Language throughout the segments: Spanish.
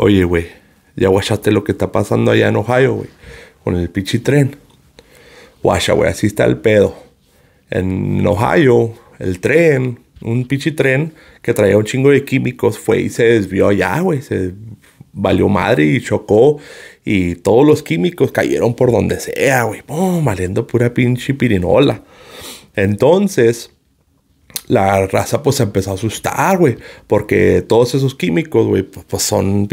Oye, güey, ya guachaste lo que está pasando allá en Ohio, güey, con el pinche tren. Guacha, güey, así está el pedo. En Ohio, el tren, un pinche tren que traía un chingo de químicos, fue y se desvió allá, güey, se valió madre y chocó y todos los químicos cayeron por donde sea, güey, pum, valiendo pura pinche pirinola. Entonces, la raza pues se empezó a asustar, güey, porque todos esos químicos, güey, pues, pues son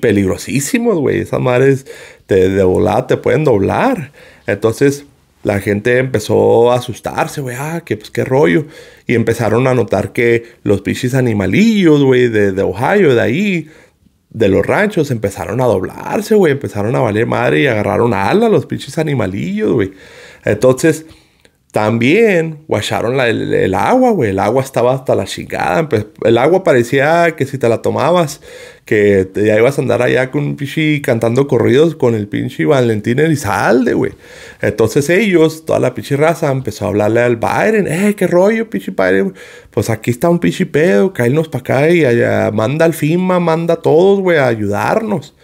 peligrosísimos, güey, esas madres te, de te pueden doblar. Entonces la gente empezó a asustarse, güey, ah, pues qué rollo. Y empezaron a notar que los pinches animalillos, güey, de, Ohio, de ahí, de los ranchos empezaron a doblarse, güey. Empezaron a valer madre y agarraron alas los pinches animalillos, güey. Entonces, también Guacharon el, agua, güey. El agua estaba hasta la chingada. Pues, el agua parecía que si te la tomabas, que ya ibas a andar allá con un pichi cantando corridos con el pinche Valentín Elizalde, güey. Entonces ellos, toda la pinche raza, empezó a hablarle al Biden. Eh, qué rollo, pinche Biden. Pues aquí está un pinche pedo, Cállenos para acá y allá. Manda al FIMA, manda a todos, güey, a ayudarnos.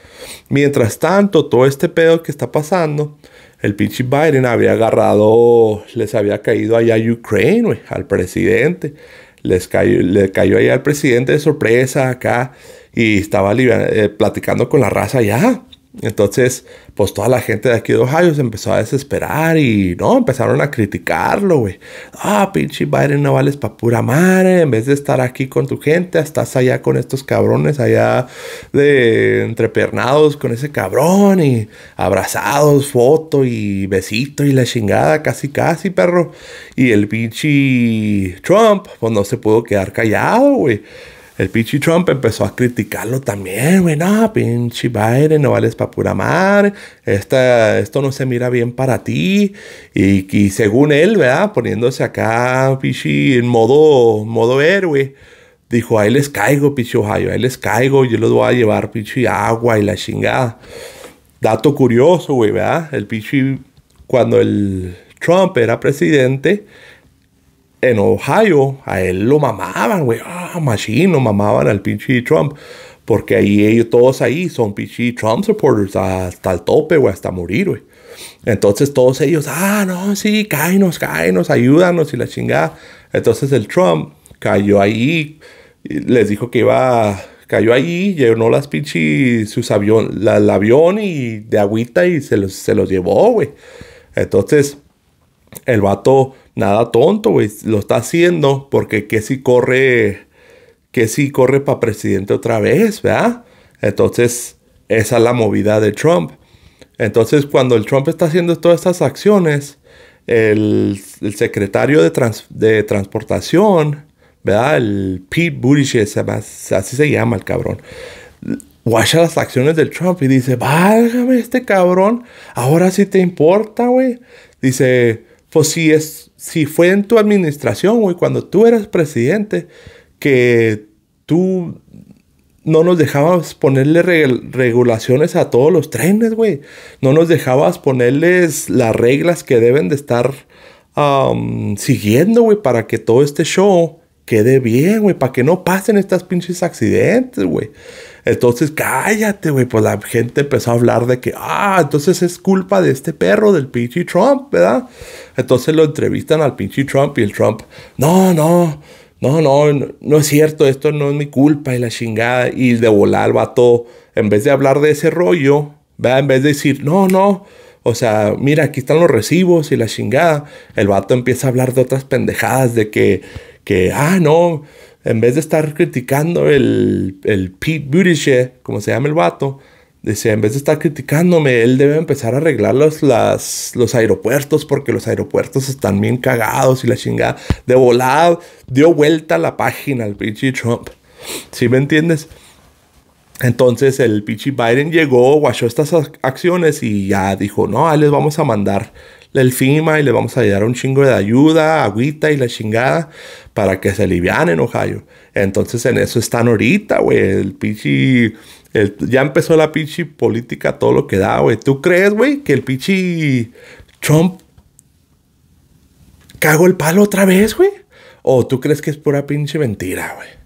Mientras tanto, todo este pedo que está pasando el pinche Biden había agarrado, les había caído allá a Ukraine, al presidente. Les cayó, le cayó allá al presidente de sorpresa acá y estaba eh, platicando con la raza allá. Entonces, pues toda la gente de aquí de Ohio se empezó a desesperar y no, empezaron a criticarlo, güey. Ah, pinche Biden no vales pa' pura madre. En vez de estar aquí con tu gente, estás allá con estos cabrones, allá de entrepernados con ese cabrón y abrazados, foto y besito y la chingada, casi casi, perro. Y el pinche Trump, pues no se pudo quedar callado, güey el pinche Trump empezó a criticarlo también, güey. No, pinche Biden, no vales para pura madre. esto no se mira bien para ti. Y, que según él, ¿verdad? Poniéndose acá, pinche, en modo, modo héroe. Dijo, ahí les caigo, pinche Ohio, ahí les caigo. Yo los voy a llevar, pinche agua y la chingada. Dato curioso, güey, ¿verdad? El pinche, cuando el Trump era presidente, en Ohio, a él lo mamaban, güey. Ah, machine, no mamaban al pinche Trump. Porque ahí ellos, todos ahí son pinche Trump supporters hasta el tope, güey, hasta morir, güey. Entonces todos ellos, ah, no, sí, cáenos, cáenos, ayúdanos y la chingada. Entonces el Trump cayó ahí, les dijo que iba, cayó ahí, llenó las pinches, sus avión, el avión y de agüita y se los, se los llevó, güey. Entonces el vato, nada tonto, güey, lo está haciendo porque que si corre, que si corre para presidente otra vez, ¿verdad? Entonces, esa es la movida de Trump. Entonces, cuando el Trump está haciendo todas estas acciones, el, secretario de, transportación, ¿verdad? El Pete Buttigieg, así se llama el cabrón. Guacha las acciones del Trump y dice, válgame este cabrón, ahora sí te importa, güey. Dice, pues si, es, si fue en tu administración, güey, cuando tú eras presidente, que tú no nos dejabas ponerle regulaciones a todos los trenes, güey. No nos dejabas ponerles las reglas que deben de estar siguiendo, güey, para que todo este show quede bien, güey, para que no pasen estas pinches accidentes, güey. Entonces, cállate, güey. Pues la gente empezó a hablar de que, ah, entonces es culpa de este perro, del pinche Trump, ¿verdad? Entonces lo entrevistan al pinche Trump y el Trump, no, no, no, no, no es cierto, esto no es mi culpa y la chingada. Y de volar al vato, en vez de hablar de ese rollo, ¿verdad? En vez de decir, no, no, o sea, mira, aquí están los recibos y la chingada. El vato empieza a hablar de otras pendejadas, de que que, ah, no, en vez de estar criticando el, el Pete Buttigieg, como se llama el vato, decía, en vez de estar criticándome, él debe empezar a arreglar los, las, los aeropuertos porque los aeropuertos están bien cagados y la chingada. De volada dio vuelta a la página el pinche Trump. ¿Sí me entiendes? Entonces el pinche Biden llegó, guachó estas acciones y ya dijo, no, ahí les vamos a mandar la elfima y le vamos a dar un chingo de ayuda, agüita y la chingada para que se en Ohio. Entonces en eso están ahorita, güey. El pichi. ya empezó la pichi política, todo lo que da, güey. ¿Tú crees, güey, que el pichi Trump cagó el palo otra vez, güey? ¿O tú crees que es pura pinche mentira, güey?